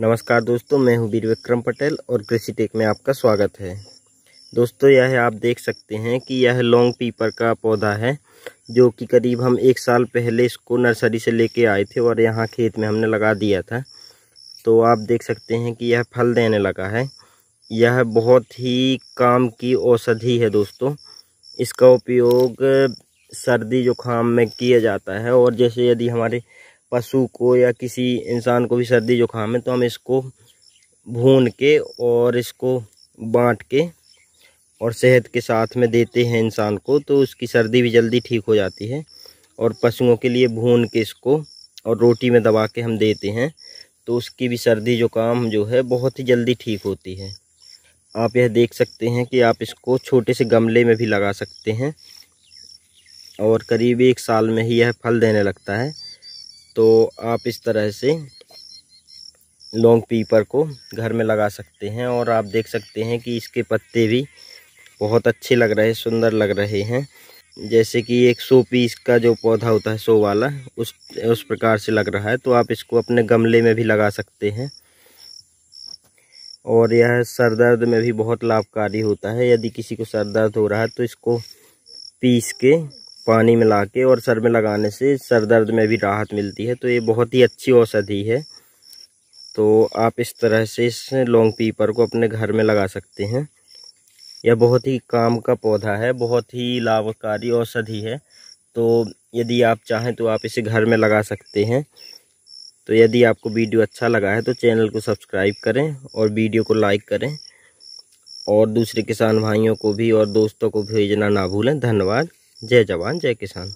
नमस्कार दोस्तों मैं हूं वीर विक्रम पटेल और कृषि टेक में आपका स्वागत है दोस्तों यह आप देख सकते हैं कि यह लॉन्ग पीपर का पौधा है जो कि करीब हम एक साल पहले इसको नर्सरी से लेके आए थे और यहाँ खेत में हमने लगा दिया था तो आप देख सकते हैं कि यह फल देने लगा है यह बहुत ही काम की औषधि है दोस्तों इसका उपयोग सर्दी जुकाम में किया जाता है और जैसे यदि हमारे पशु को या किसी इंसान को भी सर्दी जुकाम है तो हम इसको भून के और इसको बांट के और सेहत के साथ में देते हैं इंसान को तो उसकी सर्दी भी जल्दी ठीक हो जाती है और पशुओं के लिए भून के इसको और रोटी में दबा के हम देते हैं तो उसकी भी सर्दी जुकाम जो है बहुत ही जल्दी ठीक होती है आप यह देख सकते हैं कि आप इसको छोटे से गमले में भी लगा सकते हैं और करीब एक साल में ही यह फल देने लगता है तो आप इस तरह से लॉन्ग पीपर को घर में लगा सकते हैं और आप देख सकते हैं कि इसके पत्ते भी बहुत अच्छे लग रहे हैं सुंदर लग रहे हैं जैसे कि एक सौ पीस का जो पौधा होता है सो वाला उस उस प्रकार से लग रहा है तो आप इसको अपने गमले में भी लगा सकते हैं और यह सर दर्द में भी बहुत लाभकारी होता है यदि किसी को सर दर्द हो रहा है तो इसको पीस के पानी में ला के और सर में लगाने से सर दर्द में भी राहत मिलती है तो ये बहुत ही अच्छी औषधि है तो आप इस तरह से इस लॉन्ग पीपर को अपने घर में लगा सकते हैं यह बहुत ही काम का पौधा है बहुत ही लाभकारी औषधि है तो यदि आप चाहें तो आप इसे घर में लगा सकते हैं तो यदि आपको वीडियो अच्छा लगा है तो चैनल को सब्सक्राइब करें और वीडियो को लाइक करें और दूसरे किसान भाइयों को भी और दोस्तों को भेजना ना भूलें धन्यवाद जय जवान जय किसान